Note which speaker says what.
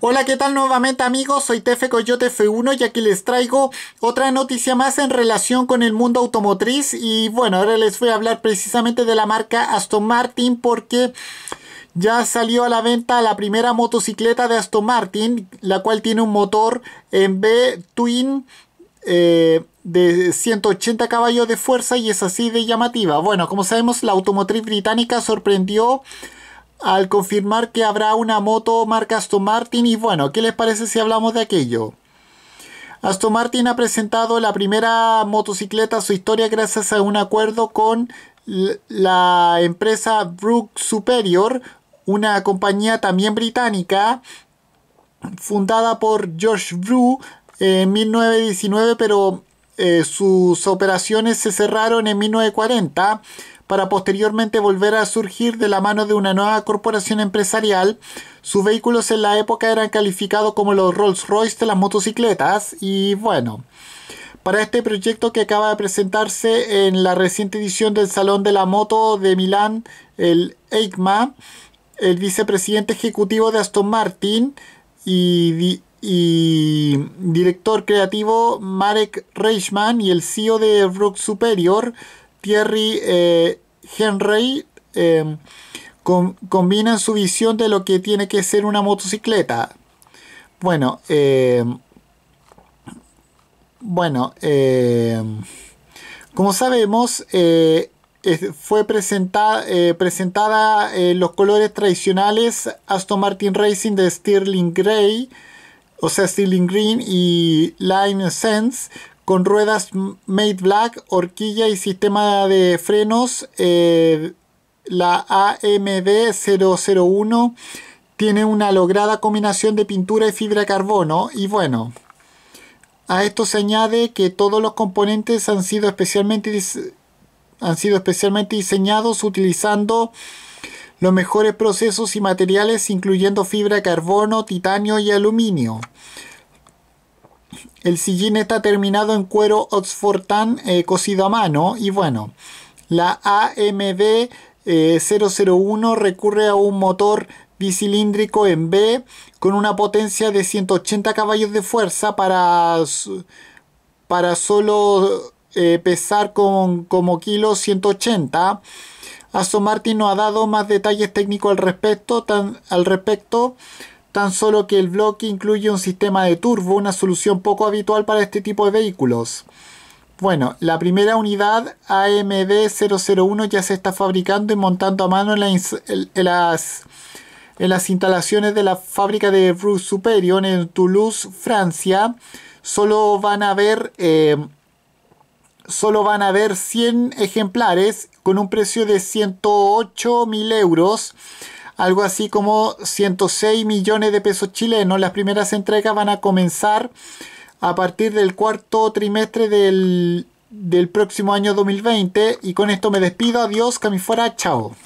Speaker 1: Hola, ¿qué tal nuevamente amigos? Soy Tefe Coyote F1 y aquí les traigo otra noticia más en relación con el mundo automotriz y bueno, ahora les voy a hablar precisamente de la marca Aston Martin porque ya salió a la venta la primera motocicleta de Aston Martin, la cual tiene un motor en B Twin eh, de 180 caballos de fuerza y es así de llamativa. Bueno, como sabemos, la automotriz británica sorprendió al confirmar que habrá una moto marca Aston Martin y bueno, ¿qué les parece si hablamos de aquello? Aston Martin ha presentado la primera motocicleta su historia gracias a un acuerdo con la empresa Brook Superior, una compañía también británica fundada por George Brew en 1919, pero eh, sus operaciones se cerraron en 1940 para posteriormente volver a surgir de la mano de una nueva corporación empresarial. Sus vehículos en la época eran calificados como los Rolls-Royce de las motocicletas y bueno, para este proyecto que acaba de presentarse en la reciente edición del Salón de la Moto de Milán, el EICMA, el vicepresidente ejecutivo de Aston Martin y, director creativo Marek Reichman y el CEO de Brook Superior, Thierry eh, Henry eh, Combina su visión de lo que tiene que ser una motocicleta. Bueno, eh, bueno, eh, como sabemos, fue presentada en los colores tradicionales Aston Martin Racing de Stirling Gray o sea, Stirling Green y Lime Sense, con ruedas Made Black, horquilla y sistema de frenos. Eh, la AMD 001 tiene una lograda combinación de pintura y fibra de carbono. Y bueno, a esto se añade que todos los componentes han sido especialmente, han sido especialmente diseñados utilizando los mejores procesos y materiales incluyendo fibra de carbono, titanio y aluminio. El sillín está terminado en cuero Oxford tan eh, cosido a mano y bueno, la AMD 001 eh, recurre a un motor bicilíndrico en B con una potencia de 180 caballos de fuerza para, para solo eh, pesar con, como kilo 180. Aston Martin no ha dado más detalles técnicos al respecto, tan, al respecto solo que el bloque incluye un sistema de turbo, una solución poco habitual para este tipo de vehículos. Bueno, la primera unidad AMD001 ya se está fabricando y montando a mano en, las, en las instalaciones de la fábrica de Bruce Superior en Toulouse, Francia. Solo van a haber eh, solo van a haber 100 ejemplares con un precio de 108.000 euros algo así como 106 millones de pesos chilenos. Las primeras entregas van a comenzar a partir del cuarto trimestre del, próximo año 2020. Y con esto me despido. Adiós, que fuera. Chao.